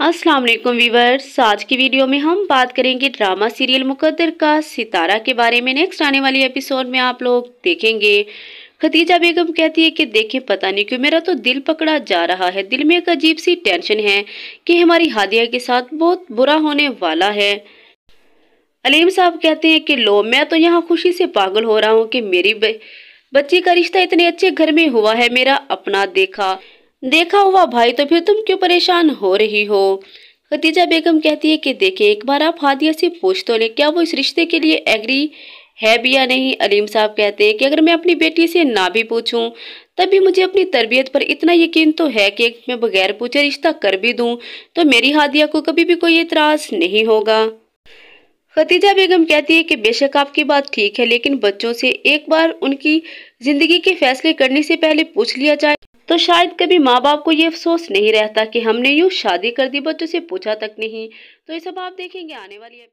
अस्सलाम वालेकुम वीवर्स आज की वीडियो में हम बात करेंगे ड्रामा सीरियल मुकद्दर का सितारा के बारे में नेक्स्ट आने वाली एपिसोड में आप लोग देखेंगे खदीजा बेगम कहती है कि देखें पता नहीं क्यों मेरा तो दिल पकड़ा जा रहा है दिल में एक अजीब सी टेंशन है कि हमारी हादिया के साथ बहुत बुरा होने वाला है अलीम साहब कहते हैं कि लो मैं तो यहाँ खुशी से पागल हो रहा हूँ कि मेरी बच्ची का रिश्ता इतने अच्छे घर में हुआ है मेरा अपना देखा देखा हुआ भाई तो फिर तुम क्यों परेशान हो रही हो खतीजा बेगम कहती है कि देखे एक बार आप हादिया से पूछ तो ले क्या वो इस रिश्ते के लिए एग्री है भी या नहीं अलीम साहब कहते हैं कि अगर मैं अपनी बेटी से ना भी पूछूं तब भी मुझे अपनी तरबियत पर इतना यकीन तो है कि मैं बगैर पूछे रिश्ता कर भी दूं तो मेरी हादिया को कभी भी कोई इतराज नहीं होगा खतीजा बेगम कहती है कि बेशक आपकी बात ठीक है लेकिन बच्चों से एक बार उनकी ज़िंदगी के फैसले करने से पहले पूछ लिया जाए तो शायद कभी माँ बाप को ये अफसोस नहीं रहता कि हमने यूँ शादी कर दी बच्चों से पूछा तक नहीं तो ये सब आप देखेंगे आने वाली